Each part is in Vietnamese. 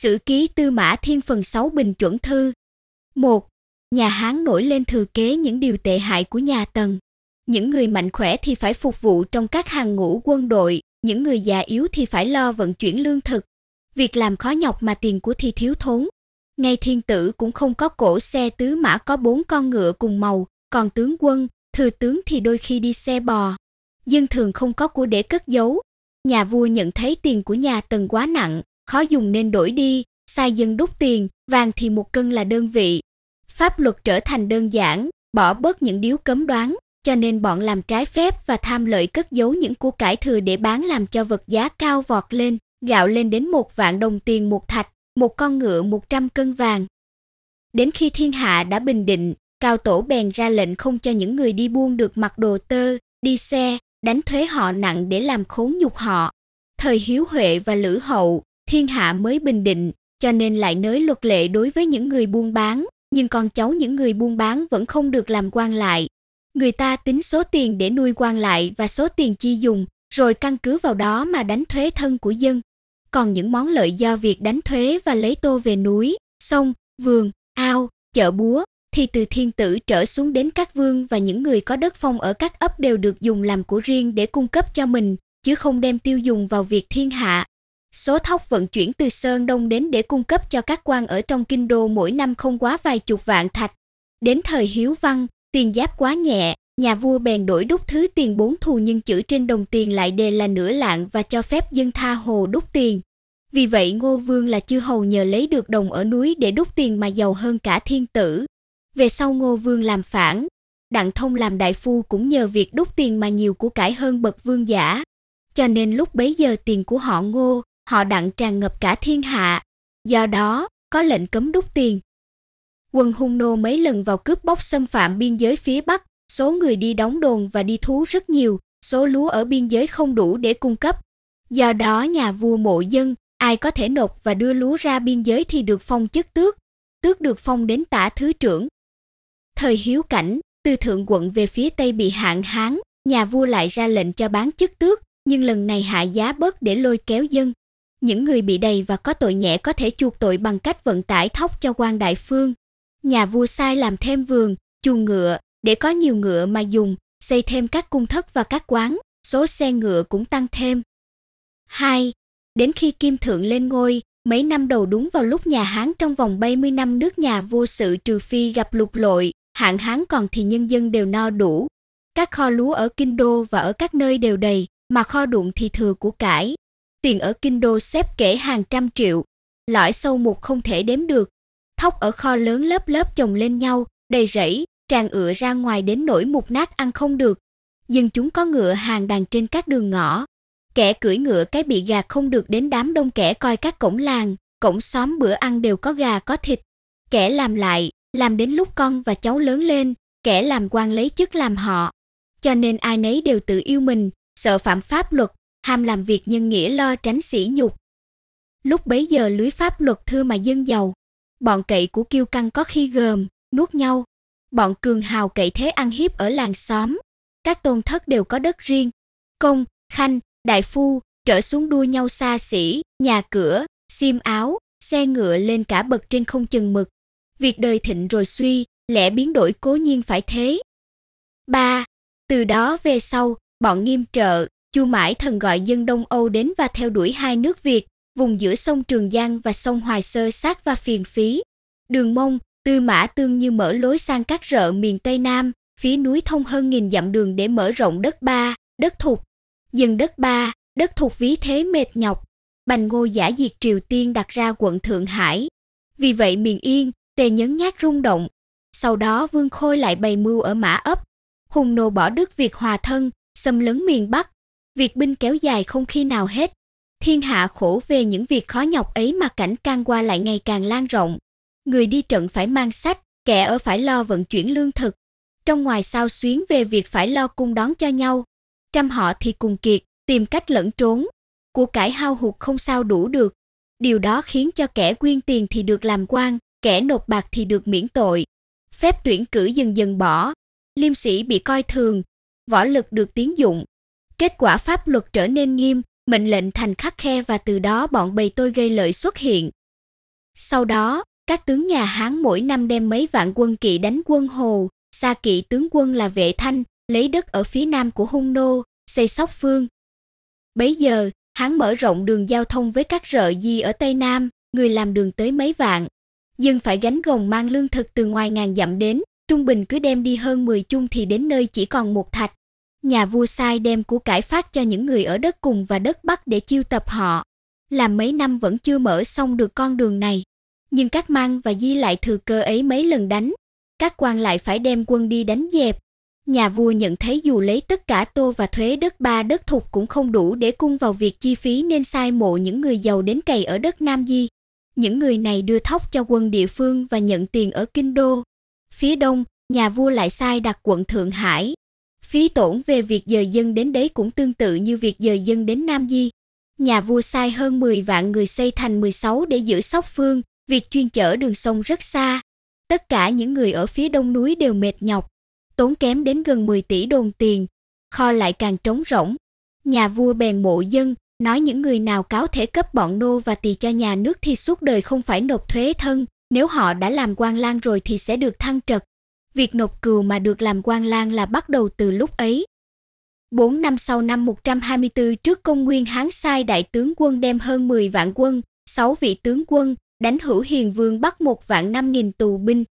Sử ký Tư Mã Thiên phần 6 Bình chuẩn thư. 1. Nhà Hán nổi lên thừa kế những điều tệ hại của nhà Tần. Những người mạnh khỏe thì phải phục vụ trong các hàng ngũ quân đội, những người già yếu thì phải lo vận chuyển lương thực. Việc làm khó nhọc mà tiền của thì thiếu thốn. Ngay thiên tử cũng không có cổ xe tứ mã có bốn con ngựa cùng màu, còn tướng quân, thừa tướng thì đôi khi đi xe bò. Dân thường không có của để cất giấu. Nhà vua nhận thấy tiền của nhà Tần quá nặng, khó dùng nên đổi đi, sai dân đúc tiền, vàng thì một cân là đơn vị. Pháp luật trở thành đơn giản, bỏ bớt những điếu cấm đoán, cho nên bọn làm trái phép và tham lợi cất giấu những của cải thừa để bán làm cho vật giá cao vọt lên, gạo lên đến một vạn đồng tiền một thạch, một con ngựa một trăm cân vàng. Đến khi thiên hạ đã bình định, Cao Tổ bèn ra lệnh không cho những người đi buôn được mặc đồ tơ, đi xe, đánh thuế họ nặng để làm khốn nhục họ. Thời Hiếu Huệ và Lữ Hậu, thiên hạ mới bình định, cho nên lại nới luật lệ đối với những người buôn bán, nhưng con cháu những người buôn bán vẫn không được làm quan lại. Người ta tính số tiền để nuôi quan lại và số tiền chi dùng, rồi căn cứ vào đó mà đánh thuế thân của dân. Còn những món lợi do việc đánh thuế và lấy tô về núi, sông, vườn, ao, chợ búa thì từ thiên tử trở xuống đến các vương và những người có đất phong ở các ấp đều được dùng làm của riêng để cung cấp cho mình, chứ không đem tiêu dùng vào việc thiên hạ số thóc vận chuyển từ Sơn Đông đến để cung cấp cho các quan ở trong kinh đô mỗi năm không quá vài chục vạn thạch. Đến thời Hiếu Văn, tiền giáp quá nhẹ, nhà vua bèn đổi đúc thứ tiền bốn thù nhưng chữ trên đồng tiền lại đề là nửa lạng và cho phép dân tha hồ đúc tiền. Vì vậy Ngô Vương là chư hầu nhờ lấy được đồng ở núi để đúc tiền mà giàu hơn cả thiên tử. Về sau Ngô Vương làm phản, Đặng Thông làm đại phu cũng nhờ việc đúc tiền mà nhiều của cải hơn bậc vương giả. Cho nên lúc bấy giờ tiền của họ Ngô họ đặng tràn ngập cả thiên hạ, do đó có lệnh cấm đúc tiền. Quân Hung Nô mấy lần vào cướp bóc xâm phạm biên giới phía Bắc, số người đi đóng đồn và đi thú rất nhiều, số lúa ở biên giới không đủ để cung cấp. Do đó nhà vua mộ dân, ai có thể nộp và đưa lúa ra biên giới thì được phong chức tước, tước được phong đến tả thứ trưởng. Thời hiếu cảnh, từ thượng quận về phía Tây bị hạn hán, nhà vua lại ra lệnh cho bán chức tước, nhưng lần này hạ giá bớt để lôi kéo dân, những người bị đầy và có tội nhẹ có thể chuộc tội bằng cách vận tải thóc cho quan đại phương. Nhà vua sai làm thêm vườn, chuồng ngựa để có nhiều ngựa mà dùng, xây thêm các cung thất và các quán, số xe ngựa cũng tăng thêm. 2. Đến khi Kim Thượng lên ngôi, mấy năm đầu đúng vào lúc nhà Hán trong vòng 70 năm nước nhà vô sự trừ phi gặp lục lội, hạn Hán còn thì nhân dân đều no đủ. Các kho lúa ở Kinh Đô và ở các nơi đều đầy, mà kho đụng thì thừa của cải, tiền ở kinh đô xếp kể hàng trăm triệu, lõi sâu mục không thể đếm được, thóc ở kho lớn lớp lớp chồng lên nhau, đầy rẫy, tràn ựa ra ngoài đến nỗi mục nát ăn không được. Nhưng chúng có ngựa hàng đàn trên các đường ngõ. Kẻ cưỡi ngựa cái bị gà không được đến đám đông kẻ coi các cổng làng, cổng xóm bữa ăn đều có gà có thịt. Kẻ làm lại, làm đến lúc con và cháu lớn lên, kẻ làm quan lấy chức làm họ. Cho nên ai nấy đều tự yêu mình, sợ phạm pháp luật ham làm việc nhân nghĩa lo tránh sỉ nhục. Lúc bấy giờ lưới pháp luật thưa mà dân giàu, bọn cậy của kiêu căng có khi gờm, nuốt nhau, bọn cường hào cậy thế ăn hiếp ở làng xóm, các tôn thất đều có đất riêng, công, khanh, đại phu, trở xuống đua nhau xa xỉ, nhà cửa, xiêm áo, xe ngựa lên cả bậc trên không chừng mực. Việc đời thịnh rồi suy, lẽ biến đổi cố nhiên phải thế. 3. Từ đó về sau, bọn nghiêm trợ, Chu Mãi Thần gọi dân Đông Âu đến và theo đuổi hai nước Việt, vùng giữa sông Trường Giang và sông Hoài Sơ sát và phiền phí. Đường Mông, Tư Mã Tương như mở lối sang các rợ miền Tây Nam, phía núi thông hơn nghìn dặm đường để mở rộng đất ba, đất thục. Dân đất ba, đất thục ví thế mệt nhọc. Bành ngô giả diệt Triều Tiên đặt ra quận Thượng Hải. Vì vậy miền Yên, tề nhấn nhát rung động. Sau đó Vương Khôi lại bày mưu ở Mã ấp. Hùng nô bỏ Đức Việt hòa thân, xâm lấn miền Bắc, việc binh kéo dài không khi nào hết. Thiên hạ khổ về những việc khó nhọc ấy mà cảnh can qua lại ngày càng lan rộng. Người đi trận phải mang sách, kẻ ở phải lo vận chuyển lương thực. Trong ngoài sao xuyến về việc phải lo cung đón cho nhau. Trăm họ thì cùng kiệt, tìm cách lẫn trốn. Của cải hao hụt không sao đủ được. Điều đó khiến cho kẻ quyên tiền thì được làm quan, kẻ nộp bạc thì được miễn tội. Phép tuyển cử dần dần bỏ. Liêm sĩ bị coi thường, võ lực được tiến dụng, Kết quả pháp luật trở nên nghiêm, mệnh lệnh thành khắc khe và từ đó bọn bầy tôi gây lợi xuất hiện. Sau đó, các tướng nhà Hán mỗi năm đem mấy vạn quân kỵ đánh quân Hồ, xa kỵ tướng quân là Vệ Thanh, lấy đất ở phía nam của Hung Nô, xây Sóc Phương. Bấy giờ, Hán mở rộng đường giao thông với các rợ di ở Tây Nam, người làm đường tới mấy vạn. Dân phải gánh gồng mang lương thực từ ngoài ngàn dặm đến, trung bình cứ đem đi hơn 10 chung thì đến nơi chỉ còn một thạch, nhà vua sai đem của cải phát cho những người ở đất cùng và đất bắc để chiêu tập họ. Làm mấy năm vẫn chưa mở xong được con đường này. Nhưng các mang và di lại thừa cơ ấy mấy lần đánh. Các quan lại phải đem quân đi đánh dẹp. Nhà vua nhận thấy dù lấy tất cả tô và thuế đất ba đất thục cũng không đủ để cung vào việc chi phí nên sai mộ những người giàu đến cày ở đất Nam Di. Những người này đưa thóc cho quân địa phương và nhận tiền ở Kinh Đô. Phía đông, nhà vua lại sai đặt quận Thượng Hải, Phí tổn về việc dời dân đến đấy cũng tương tự như việc dời dân đến Nam Di. Nhà vua sai hơn 10 vạn người xây thành 16 để giữ sóc phương, việc chuyên chở đường sông rất xa. Tất cả những người ở phía đông núi đều mệt nhọc, tốn kém đến gần 10 tỷ đồn tiền, kho lại càng trống rỗng. Nhà vua bèn mộ dân, nói những người nào cáo thể cấp bọn nô và tỳ cho nhà nước thì suốt đời không phải nộp thuế thân, nếu họ đã làm quan lang rồi thì sẽ được thăng trật, Việc nộp cừu mà được làm quan lang là bắt đầu từ lúc ấy. 4 năm sau năm 124 trước công nguyên Hán sai đại tướng quân đem hơn 10 vạn quân, 6 vị tướng quân, đánh hữu hiền vương bắt một vạn 5 nghìn tù binh.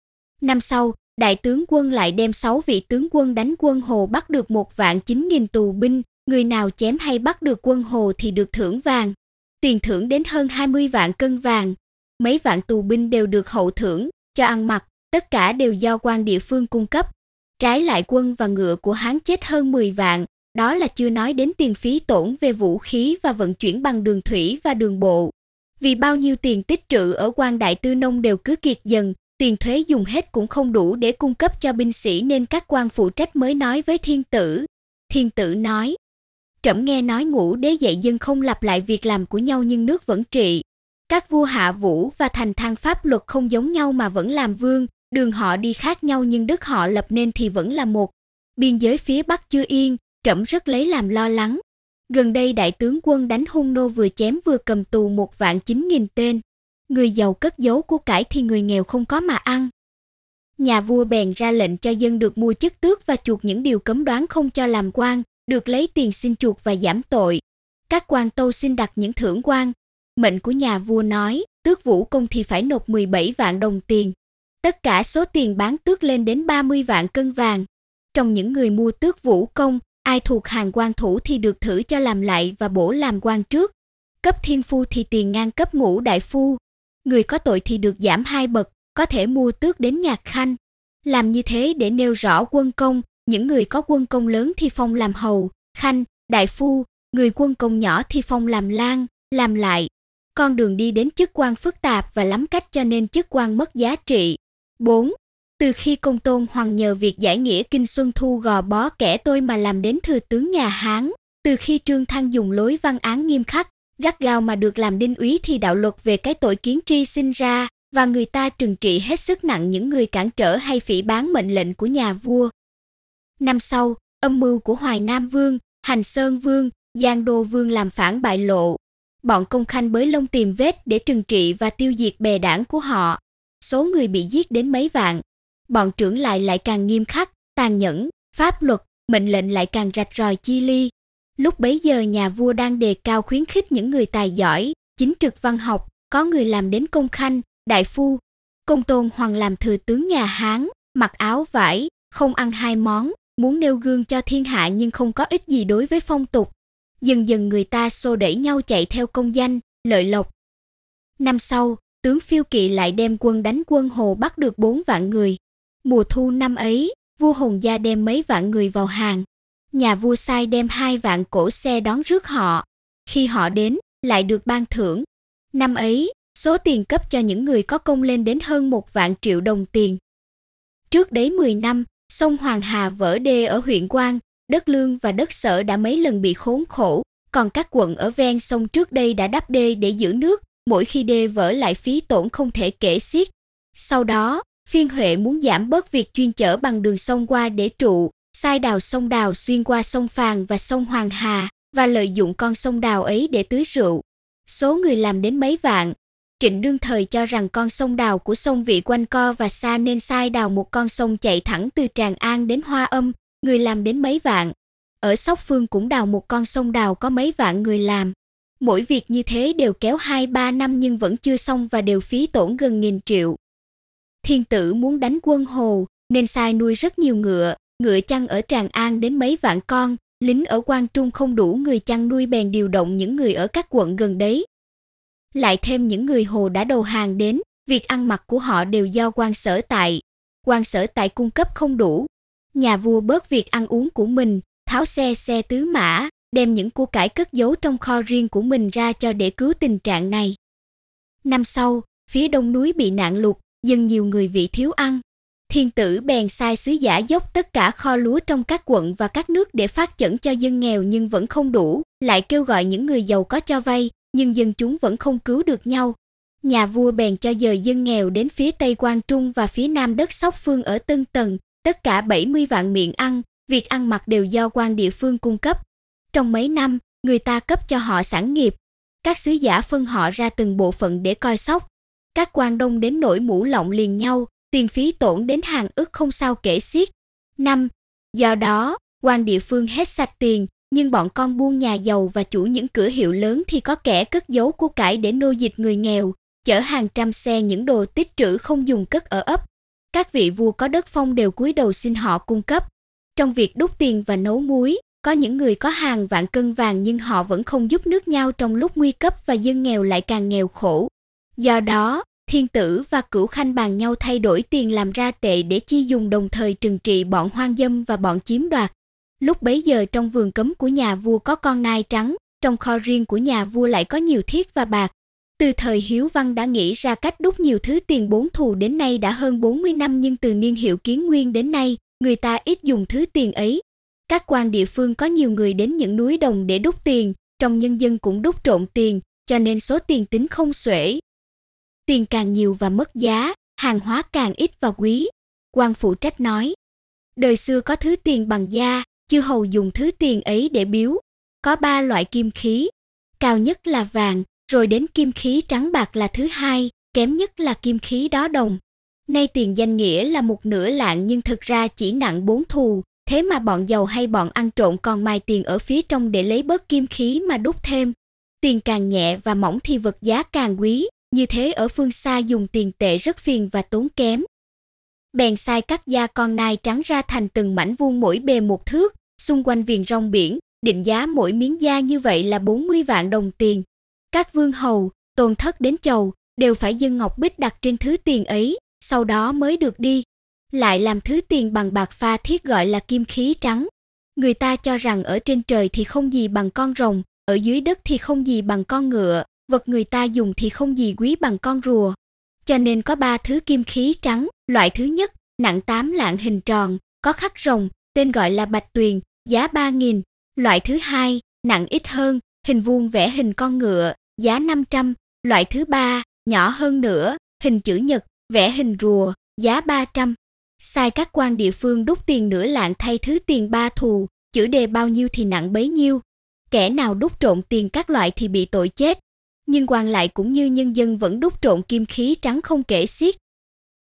Năm sau, đại tướng quân lại đem 6 vị tướng quân đánh quân hồ bắt được một vạn 9 nghìn tù binh, người nào chém hay bắt được quân hồ thì được thưởng vàng. Tiền thưởng đến hơn 20 vạn cân vàng. Mấy vạn tù binh đều được hậu thưởng, cho ăn mặc, tất cả đều do quan địa phương cung cấp. Trái lại quân và ngựa của hắn chết hơn 10 vạn, đó là chưa nói đến tiền phí tổn về vũ khí và vận chuyển bằng đường thủy và đường bộ. Vì bao nhiêu tiền tích trữ ở quan đại tư nông đều cứ kiệt dần, tiền thuế dùng hết cũng không đủ để cung cấp cho binh sĩ nên các quan phụ trách mới nói với thiên tử. Thiên tử nói, trẫm nghe nói ngũ đế dạy dân không lặp lại việc làm của nhau nhưng nước vẫn trị. Các vua hạ vũ và thành thang pháp luật không giống nhau mà vẫn làm vương, Đường họ đi khác nhau nhưng đất họ lập nên thì vẫn là một. Biên giới phía Bắc chưa yên, trẫm rất lấy làm lo lắng. Gần đây đại tướng quân đánh hung nô vừa chém vừa cầm tù một vạn chín nghìn tên. Người giàu cất giấu của cải thì người nghèo không có mà ăn. Nhà vua bèn ra lệnh cho dân được mua chức tước và chuộc những điều cấm đoán không cho làm quan, được lấy tiền xin chuộc và giảm tội. Các quan tâu xin đặt những thưởng quan. Mệnh của nhà vua nói, tước vũ công thì phải nộp 17 vạn đồng tiền, Tất cả số tiền bán tước lên đến 30 vạn cân vàng. Trong những người mua tước vũ công, ai thuộc hàng quan thủ thì được thử cho làm lại và bổ làm quan trước. Cấp thiên phu thì tiền ngang cấp ngũ đại phu. Người có tội thì được giảm hai bậc, có thể mua tước đến nhạc khanh. Làm như thế để nêu rõ quân công, những người có quân công lớn thì phong làm hầu, khanh, đại phu, người quân công nhỏ thì phong làm lang, làm lại. Con đường đi đến chức quan phức tạp và lắm cách cho nên chức quan mất giá trị. 4. Từ khi công tôn hoàng nhờ việc giải nghĩa kinh Xuân Thu gò bó kẻ tôi mà làm đến thừa tướng nhà Hán, từ khi Trương Thăng dùng lối văn án nghiêm khắc, gắt gao mà được làm đinh úy thì đạo luật về cái tội kiến tri sinh ra và người ta trừng trị hết sức nặng những người cản trở hay phỉ bán mệnh lệnh của nhà vua. Năm sau, âm mưu của Hoài Nam Vương, Hành Sơn Vương, Giang Đô Vương làm phản bại lộ. Bọn công khanh bới lông tìm vết để trừng trị và tiêu diệt bè đảng của họ số người bị giết đến mấy vạn. Bọn trưởng lại lại càng nghiêm khắc, tàn nhẫn, pháp luật, mệnh lệnh lại càng rạch ròi chi ly. Lúc bấy giờ nhà vua đang đề cao khuyến khích những người tài giỏi, chính trực văn học, có người làm đến công khanh, đại phu. Công tôn hoàng làm thừa tướng nhà Hán, mặc áo vải, không ăn hai món, muốn nêu gương cho thiên hạ nhưng không có ích gì đối với phong tục. Dần dần người ta xô đẩy nhau chạy theo công danh, lợi lộc. Năm sau, tướng Phiêu Kỵ lại đem quân đánh quân Hồ bắt được bốn vạn người. Mùa thu năm ấy, vua Hùng Gia đem mấy vạn người vào hàng. Nhà vua sai đem hai vạn cổ xe đón rước họ. Khi họ đến, lại được ban thưởng. Năm ấy, số tiền cấp cho những người có công lên đến hơn một vạn triệu đồng tiền. Trước đấy 10 năm, sông Hoàng Hà vỡ đê ở huyện Quang, đất lương và đất sở đã mấy lần bị khốn khổ, còn các quận ở ven sông trước đây đã đắp đê để giữ nước, mỗi khi đê vỡ lại phí tổn không thể kể xiết. Sau đó, phiên Huệ muốn giảm bớt việc chuyên chở bằng đường sông qua để trụ, sai đào sông đào xuyên qua sông Phàn và sông Hoàng Hà và lợi dụng con sông đào ấy để tưới rượu. Số người làm đến mấy vạn. Trịnh đương thời cho rằng con sông đào của sông vị quanh co và xa nên sai đào một con sông chạy thẳng từ Tràng An đến Hoa Âm, người làm đến mấy vạn. Ở Sóc Phương cũng đào một con sông đào có mấy vạn người làm. Mỗi việc như thế đều kéo 2-3 năm nhưng vẫn chưa xong và đều phí tổn gần nghìn triệu. Thiên tử muốn đánh quân Hồ nên sai nuôi rất nhiều ngựa, ngựa chăn ở Tràng An đến mấy vạn con, lính ở Quan Trung không đủ người chăn nuôi bèn điều động những người ở các quận gần đấy. Lại thêm những người Hồ đã đầu hàng đến, việc ăn mặc của họ đều do quan sở tại. Quan sở tại cung cấp không đủ. Nhà vua bớt việc ăn uống của mình, tháo xe xe tứ mã, đem những củ cải cất giấu trong kho riêng của mình ra cho để cứu tình trạng này. Năm sau, phía đông núi bị nạn lụt, dân nhiều người bị thiếu ăn. Thiên tử bèn sai sứ giả dốc tất cả kho lúa trong các quận và các nước để phát chẩn cho dân nghèo nhưng vẫn không đủ, lại kêu gọi những người giàu có cho vay, nhưng dân chúng vẫn không cứu được nhau. Nhà vua bèn cho dời dân nghèo đến phía Tây Quang Trung và phía Nam đất Sóc Phương ở Tân Tần, tất cả 70 vạn miệng ăn, việc ăn mặc đều do quan địa phương cung cấp, trong mấy năm, người ta cấp cho họ sản nghiệp, các sứ giả phân họ ra từng bộ phận để coi sóc. Các quan đông đến nỗi mũ lọng liền nhau, tiền phí tổn đến hàng ức không sao kể xiết. Năm, do đó, quan địa phương hết sạch tiền, nhưng bọn con buôn nhà giàu và chủ những cửa hiệu lớn thì có kẻ cất giấu của cải để nô dịch người nghèo, chở hàng trăm xe những đồ tích trữ không dùng cất ở ấp. Các vị vua có đất phong đều cúi đầu xin họ cung cấp. Trong việc đúc tiền và nấu muối, có những người có hàng vạn cân vàng nhưng họ vẫn không giúp nước nhau trong lúc nguy cấp và dân nghèo lại càng nghèo khổ. Do đó, thiên tử và cửu khanh bàn nhau thay đổi tiền làm ra tệ để chi dùng đồng thời trừng trị bọn hoang dâm và bọn chiếm đoạt. Lúc bấy giờ trong vườn cấm của nhà vua có con nai trắng, trong kho riêng của nhà vua lại có nhiều thiết và bạc. Từ thời Hiếu Văn đã nghĩ ra cách đúc nhiều thứ tiền bốn thù đến nay đã hơn 40 năm nhưng từ niên hiệu kiến nguyên đến nay, người ta ít dùng thứ tiền ấy, các quan địa phương có nhiều người đến những núi đồng để đúc tiền, trong nhân dân cũng đúc trộn tiền, cho nên số tiền tính không xuể. Tiền càng nhiều và mất giá, hàng hóa càng ít và quý. Quan phụ trách nói, đời xưa có thứ tiền bằng da, chư hầu dùng thứ tiền ấy để biếu. Có ba loại kim khí, cao nhất là vàng, rồi đến kim khí trắng bạc là thứ hai, kém nhất là kim khí đó đồng. Nay tiền danh nghĩa là một nửa lạng nhưng thực ra chỉ nặng bốn thù, Thế mà bọn giàu hay bọn ăn trộm còn mài tiền ở phía trong để lấy bớt kim khí mà đúc thêm. Tiền càng nhẹ và mỏng thì vật giá càng quý, như thế ở phương xa dùng tiền tệ rất phiền và tốn kém. Bèn sai cắt da con nai trắng ra thành từng mảnh vuông mỗi bề một thước, xung quanh viền rong biển, định giá mỗi miếng da như vậy là 40 vạn đồng tiền. Các vương hầu, tôn thất đến chầu, đều phải dâng ngọc bích đặt trên thứ tiền ấy, sau đó mới được đi lại làm thứ tiền bằng bạc pha thiết gọi là kim khí trắng. Người ta cho rằng ở trên trời thì không gì bằng con rồng, ở dưới đất thì không gì bằng con ngựa, vật người ta dùng thì không gì quý bằng con rùa. Cho nên có ba thứ kim khí trắng, loại thứ nhất, nặng 8 lạng hình tròn, có khắc rồng, tên gọi là bạch tuyền, giá 3.000. Loại thứ hai, nặng ít hơn, hình vuông vẽ hình con ngựa, giá 500. Loại thứ ba, nhỏ hơn nữa, hình chữ nhật, vẽ hình rùa, giá 300 sai các quan địa phương đúc tiền nửa lạng thay thứ tiền ba thù, chữ đề bao nhiêu thì nặng bấy nhiêu. Kẻ nào đúc trộn tiền các loại thì bị tội chết, nhưng quan lại cũng như nhân dân vẫn đúc trộn kim khí trắng không kể xiết.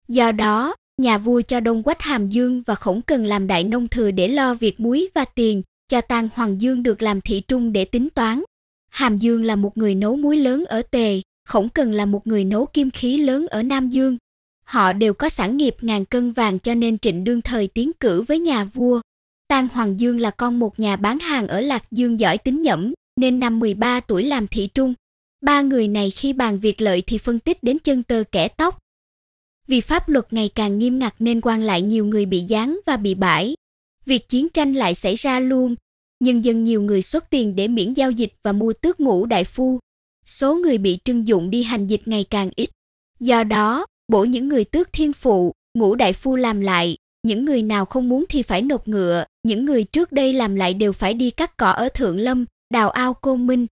Do đó, nhà vua cho Đông Quách Hàm Dương và Khổng Cần làm đại nông thừa để lo việc muối và tiền, cho Tang Hoàng Dương được làm thị trung để tính toán. Hàm Dương là một người nấu muối lớn ở Tề, Khổng Cần là một người nấu kim khí lớn ở Nam Dương. Họ đều có sản nghiệp ngàn cân vàng cho nên Trịnh đương thời tiến cử với nhà vua. Tang Hoàng Dương là con một nhà bán hàng ở Lạc Dương giỏi tính nhẩm, nên năm 13 tuổi làm thị trung. Ba người này khi bàn việc lợi thì phân tích đến chân tơ kẻ tóc. Vì pháp luật ngày càng nghiêm ngặt nên quan lại nhiều người bị giáng và bị bãi. Việc chiến tranh lại xảy ra luôn, nhân dân nhiều người xuất tiền để miễn giao dịch và mua tước ngũ đại phu. Số người bị trưng dụng đi hành dịch ngày càng ít. Do đó, bổ những người tước thiên phụ, ngũ đại phu làm lại, những người nào không muốn thì phải nộp ngựa, những người trước đây làm lại đều phải đi cắt cỏ ở Thượng Lâm, đào ao Côn Minh.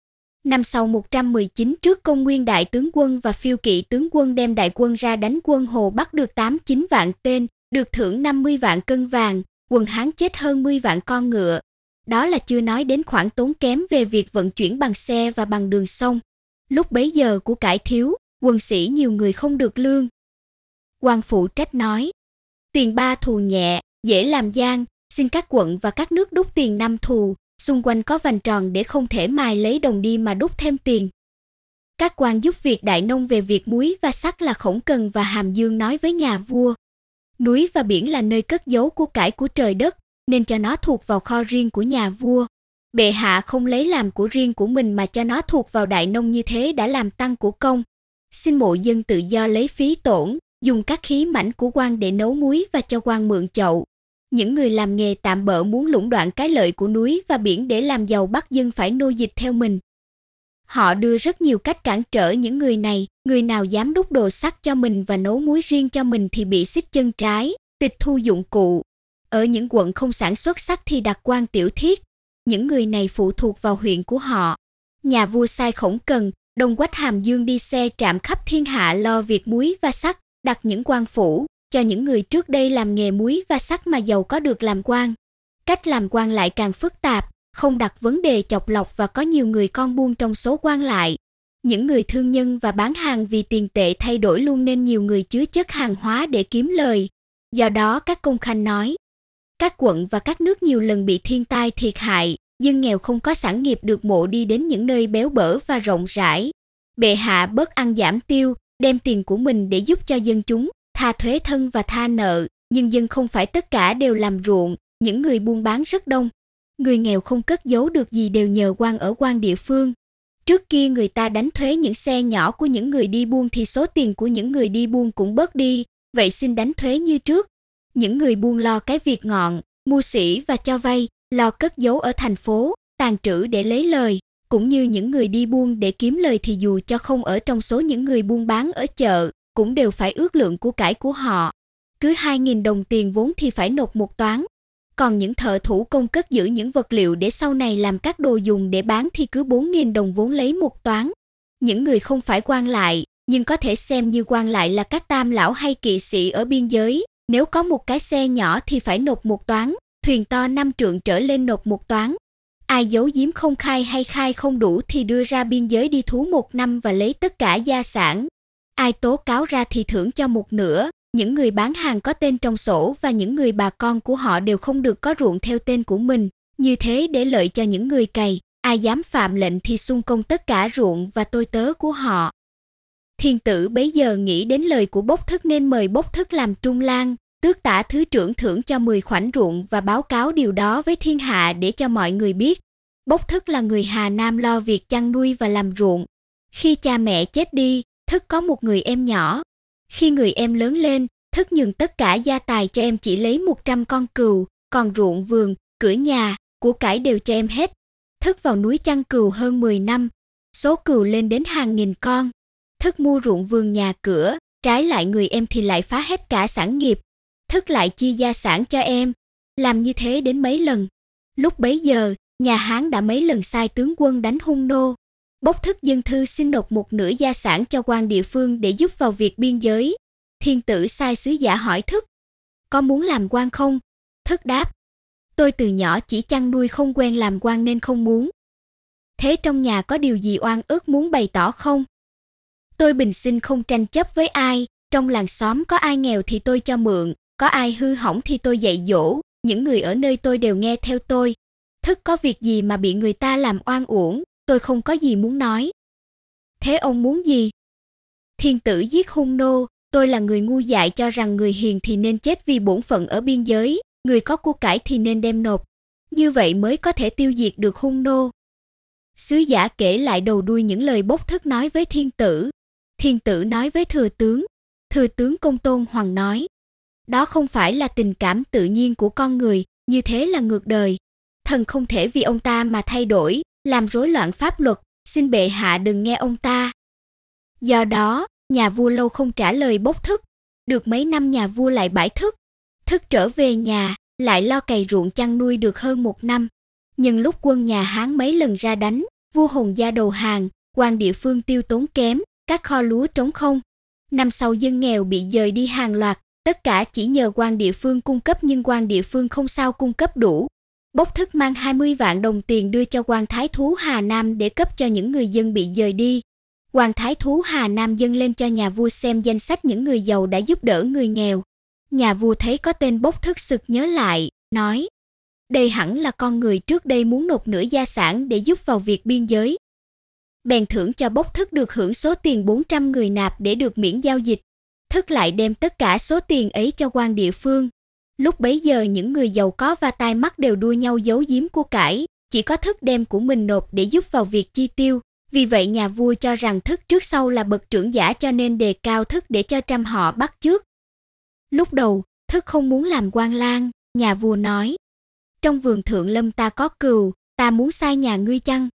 Năm sau 119 trước công nguyên đại tướng quân và phiêu kỵ tướng quân đem đại quân ra đánh quân Hồ bắt được 8-9 vạn tên, được thưởng 50 vạn cân vàng, quần Hán chết hơn 10 vạn con ngựa. Đó là chưa nói đến khoản tốn kém về việc vận chuyển bằng xe và bằng đường sông. Lúc bấy giờ của cải thiếu, quân sĩ nhiều người không được lương, quan phụ trách nói. Tiền ba thù nhẹ, dễ làm gian, xin các quận và các nước đúc tiền năm thù, xung quanh có vành tròn để không thể mài lấy đồng đi mà đúc thêm tiền. Các quan giúp việc đại nông về việc muối và sắt là khổng cần và hàm dương nói với nhà vua. Núi và biển là nơi cất giấu của cải của trời đất, nên cho nó thuộc vào kho riêng của nhà vua. Bệ hạ không lấy làm của riêng của mình mà cho nó thuộc vào đại nông như thế đã làm tăng của công. Xin mộ dân tự do lấy phí tổn, dùng các khí mảnh của quan để nấu muối và cho quan mượn chậu. Những người làm nghề tạm bỡ muốn lũng đoạn cái lợi của núi và biển để làm giàu bắt dân phải nô dịch theo mình. Họ đưa rất nhiều cách cản trở những người này, người nào dám đúc đồ sắt cho mình và nấu muối riêng cho mình thì bị xích chân trái, tịch thu dụng cụ. Ở những quận không sản xuất sắt thì đặt quan tiểu thiết, những người này phụ thuộc vào huyện của họ. Nhà vua sai khổng cần, Đông Quách Hàm Dương đi xe trạm khắp thiên hạ lo việc muối và sắt, đặt những quan phủ cho những người trước đây làm nghề muối và sắt mà giàu có được làm quan. Cách làm quan lại càng phức tạp, không đặt vấn đề chọc lọc và có nhiều người con buôn trong số quan lại. Những người thương nhân và bán hàng vì tiền tệ thay đổi luôn nên nhiều người chứa chất hàng hóa để kiếm lời. Do đó các công khanh nói, các quận và các nước nhiều lần bị thiên tai thiệt hại, dân nghèo không có sản nghiệp được mộ đi đến những nơi béo bở và rộng rãi. Bệ hạ bớt ăn giảm tiêu, đem tiền của mình để giúp cho dân chúng, tha thuế thân và tha nợ, nhưng dân không phải tất cả đều làm ruộng, những người buôn bán rất đông. Người nghèo không cất giấu được gì đều nhờ quan ở quan địa phương. Trước kia người ta đánh thuế những xe nhỏ của những người đi buôn thì số tiền của những người đi buôn cũng bớt đi, vậy xin đánh thuế như trước. Những người buôn lo cái việc ngọn, mua sỉ và cho vay, lo cất giấu ở thành phố, tàn trữ để lấy lời cũng như những người đi buôn để kiếm lời thì dù cho không ở trong số những người buôn bán ở chợ, cũng đều phải ước lượng của cải của họ. Cứ 2.000 đồng tiền vốn thì phải nộp một toán. Còn những thợ thủ công cất giữ những vật liệu để sau này làm các đồ dùng để bán thì cứ 4.000 đồng vốn lấy một toán. Những người không phải quan lại, nhưng có thể xem như quan lại là các tam lão hay kỵ sĩ ở biên giới. Nếu có một cái xe nhỏ thì phải nộp một toán, thuyền to năm trượng trở lên nộp một toán, ai giấu giếm không khai hay khai không đủ thì đưa ra biên giới đi thú một năm và lấy tất cả gia sản. Ai tố cáo ra thì thưởng cho một nửa, những người bán hàng có tên trong sổ và những người bà con của họ đều không được có ruộng theo tên của mình, như thế để lợi cho những người cày, ai dám phạm lệnh thì xung công tất cả ruộng và tôi tớ của họ. Thiên tử bấy giờ nghĩ đến lời của Bốc Thức nên mời Bốc Thức làm trung lang, tước tả thứ trưởng thưởng cho 10 khoảnh ruộng và báo cáo điều đó với thiên hạ để cho mọi người biết. Bốc thức là người Hà Nam lo việc chăn nuôi và làm ruộng. Khi cha mẹ chết đi, thức có một người em nhỏ. Khi người em lớn lên, thức nhường tất cả gia tài cho em chỉ lấy 100 con cừu, còn ruộng vườn, cửa nhà, của cải đều cho em hết. Thức vào núi chăn cừu hơn 10 năm, số cừu lên đến hàng nghìn con. Thức mua ruộng vườn nhà cửa, trái lại người em thì lại phá hết cả sản nghiệp, Thức lại chia gia sản cho em, làm như thế đến mấy lần. Lúc bấy giờ, nhà Hán đã mấy lần sai tướng quân đánh hung nô. Bốc thức dân thư xin nộp một nửa gia sản cho quan địa phương để giúp vào việc biên giới. Thiên tử sai sứ giả hỏi thức, có muốn làm quan không? Thức đáp, tôi từ nhỏ chỉ chăn nuôi không quen làm quan nên không muốn. Thế trong nhà có điều gì oan ức muốn bày tỏ không? Tôi bình sinh không tranh chấp với ai, trong làng xóm có ai nghèo thì tôi cho mượn, có ai hư hỏng thì tôi dạy dỗ, những người ở nơi tôi đều nghe theo tôi. Thức có việc gì mà bị người ta làm oan uổng, tôi không có gì muốn nói. Thế ông muốn gì? Thiên tử giết hung nô, tôi là người ngu dại cho rằng người hiền thì nên chết vì bổn phận ở biên giới, người có cua cải thì nên đem nộp. Như vậy mới có thể tiêu diệt được hung nô. Sứ giả kể lại đầu đuôi những lời bốc thức nói với thiên tử. Thiên tử nói với thừa tướng. Thừa tướng công tôn hoàng nói. Đó không phải là tình cảm tự nhiên của con người, như thế là ngược đời. Thần không thể vì ông ta mà thay đổi, làm rối loạn pháp luật, xin bệ hạ đừng nghe ông ta. Do đó, nhà vua lâu không trả lời bốc thức, được mấy năm nhà vua lại bãi thức. Thức trở về nhà, lại lo cày ruộng chăn nuôi được hơn một năm. Nhưng lúc quân nhà Hán mấy lần ra đánh, vua hồn gia đầu hàng, quan địa phương tiêu tốn kém, các kho lúa trống không. Năm sau dân nghèo bị dời đi hàng loạt, Tất cả chỉ nhờ quan địa phương cung cấp nhưng quan địa phương không sao cung cấp đủ. Bốc thức mang 20 vạn đồng tiền đưa cho quan thái thú Hà Nam để cấp cho những người dân bị dời đi. Quan thái thú Hà Nam dâng lên cho nhà vua xem danh sách những người giàu đã giúp đỡ người nghèo. Nhà vua thấy có tên bốc thức sực nhớ lại, nói Đây hẳn là con người trước đây muốn nộp nửa gia sản để giúp vào việc biên giới. Bèn thưởng cho bốc thức được hưởng số tiền 400 người nạp để được miễn giao dịch thức lại đem tất cả số tiền ấy cho quan địa phương. Lúc bấy giờ những người giàu có và tai mắt đều đua nhau giấu giếm của cải, chỉ có thức đem của mình nộp để giúp vào việc chi tiêu. Vì vậy nhà vua cho rằng thức trước sau là bậc trưởng giả cho nên đề cao thức để cho trăm họ bắt trước. Lúc đầu, thức không muốn làm quan lang, nhà vua nói. Trong vườn thượng lâm ta có cừu, ta muốn sai nhà ngươi chăng?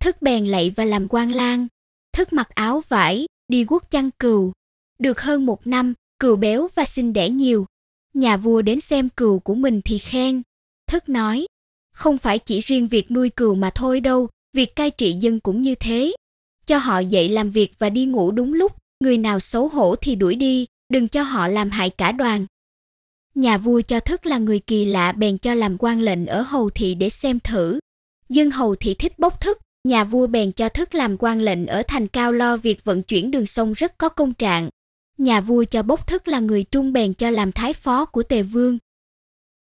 Thức bèn lạy và làm quan lang. Thức mặc áo vải, đi quốc chăn cừu. Được hơn một năm, cừu béo và sinh đẻ nhiều. Nhà vua đến xem cừu của mình thì khen. Thức nói, không phải chỉ riêng việc nuôi cừu mà thôi đâu, việc cai trị dân cũng như thế. Cho họ dậy làm việc và đi ngủ đúng lúc, người nào xấu hổ thì đuổi đi, đừng cho họ làm hại cả đoàn. Nhà vua cho thức là người kỳ lạ bèn cho làm quan lệnh ở hầu thị để xem thử. Dân hầu thị thích bốc thức, nhà vua bèn cho thức làm quan lệnh ở thành cao lo việc vận chuyển đường sông rất có công trạng, nhà vua cho bốc thức là người trung bèn cho làm thái phó của tề vương.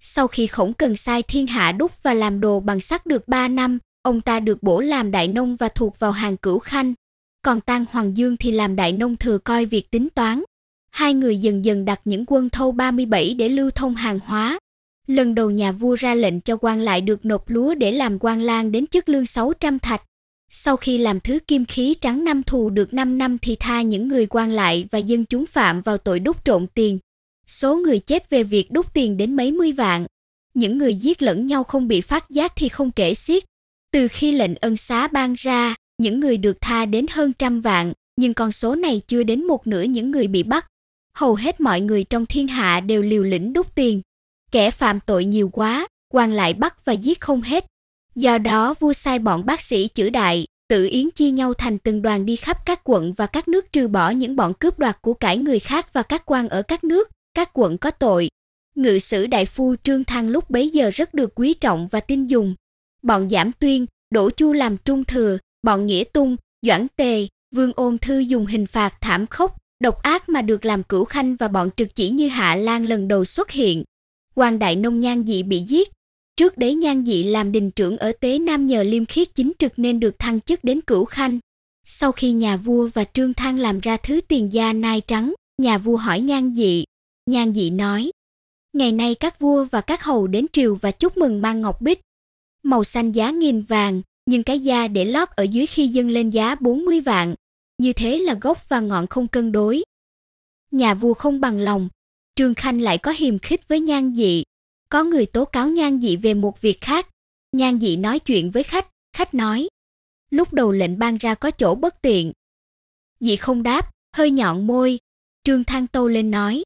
Sau khi khổng cần sai thiên hạ đúc và làm đồ bằng sắt được 3 năm, ông ta được bổ làm đại nông và thuộc vào hàng cửu khanh. Còn Tăng Hoàng Dương thì làm đại nông thừa coi việc tính toán. Hai người dần dần đặt những quân thâu 37 để lưu thông hàng hóa. Lần đầu nhà vua ra lệnh cho quan lại được nộp lúa để làm quan lang đến chức lương 600 thạch, sau khi làm thứ kim khí trắng năm thù được 5 năm thì tha những người quan lại và dân chúng phạm vào tội đúc trộm tiền. Số người chết về việc đúc tiền đến mấy mươi vạn. Những người giết lẫn nhau không bị phát giác thì không kể xiết. Từ khi lệnh ân xá ban ra, những người được tha đến hơn trăm vạn, nhưng con số này chưa đến một nửa những người bị bắt. Hầu hết mọi người trong thiên hạ đều liều lĩnh đúc tiền. Kẻ phạm tội nhiều quá, quan lại bắt và giết không hết, Do đó vua sai bọn bác sĩ chữ đại, tự yến chia nhau thành từng đoàn đi khắp các quận và các nước trừ bỏ những bọn cướp đoạt của cải người khác và các quan ở các nước, các quận có tội. Ngự sử đại phu Trương Thăng lúc bấy giờ rất được quý trọng và tin dùng. Bọn Giảm Tuyên, đổ Chu làm trung thừa, bọn Nghĩa Tung, Doãn Tề, Vương Ôn Thư dùng hình phạt thảm khốc, độc ác mà được làm cửu khanh và bọn trực chỉ như Hạ Lan lần đầu xuất hiện. Quan đại nông nhan dị bị giết, Trước đấy Nhan Dị làm đình trưởng ở Tế Nam nhờ Liêm Khiết chính trực nên được thăng chức đến Cửu Khanh. Sau khi nhà vua và Trương Thang làm ra thứ tiền gia nai trắng, nhà vua hỏi Nhan Dị. Nhan Dị nói, ngày nay các vua và các hầu đến triều và chúc mừng mang ngọc bích. Màu xanh giá nghìn vàng, nhưng cái da để lót ở dưới khi dâng lên giá 40 vạn. Như thế là gốc và ngọn không cân đối. Nhà vua không bằng lòng, Trương Khanh lại có hiềm khích với Nhan Dị, có người tố cáo Nhan Dị về một việc khác. Nhan Dị nói chuyện với khách, khách nói. Lúc đầu lệnh ban ra có chỗ bất tiện. Dị không đáp, hơi nhọn môi. Trương Thăng Tô lên nói.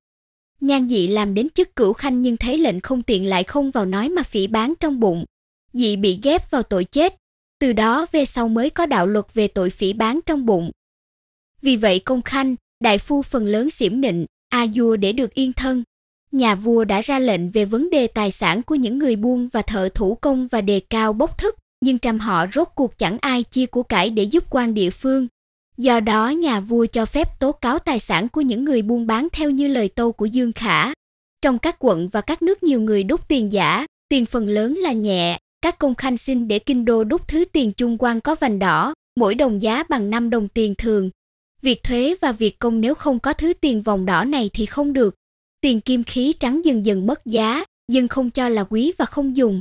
Nhan Dị làm đến chức cửu khanh nhưng thấy lệnh không tiện lại không vào nói mà phỉ bán trong bụng. Dị bị ghép vào tội chết. Từ đó về sau mới có đạo luật về tội phỉ bán trong bụng. Vì vậy công khanh, đại phu phần lớn xỉm nịnh, a à dua để được yên thân, nhà vua đã ra lệnh về vấn đề tài sản của những người buôn và thợ thủ công và đề cao bốc thức, nhưng trăm họ rốt cuộc chẳng ai chia của cải để giúp quan địa phương. Do đó nhà vua cho phép tố cáo tài sản của những người buôn bán theo như lời tâu của Dương Khả. Trong các quận và các nước nhiều người đúc tiền giả, tiền phần lớn là nhẹ, các công khanh xin để kinh đô đúc thứ tiền chung quan có vành đỏ, mỗi đồng giá bằng 5 đồng tiền thường. Việc thuế và việc công nếu không có thứ tiền vòng đỏ này thì không được, tiền kim khí trắng dần dần mất giá, dân không cho là quý và không dùng.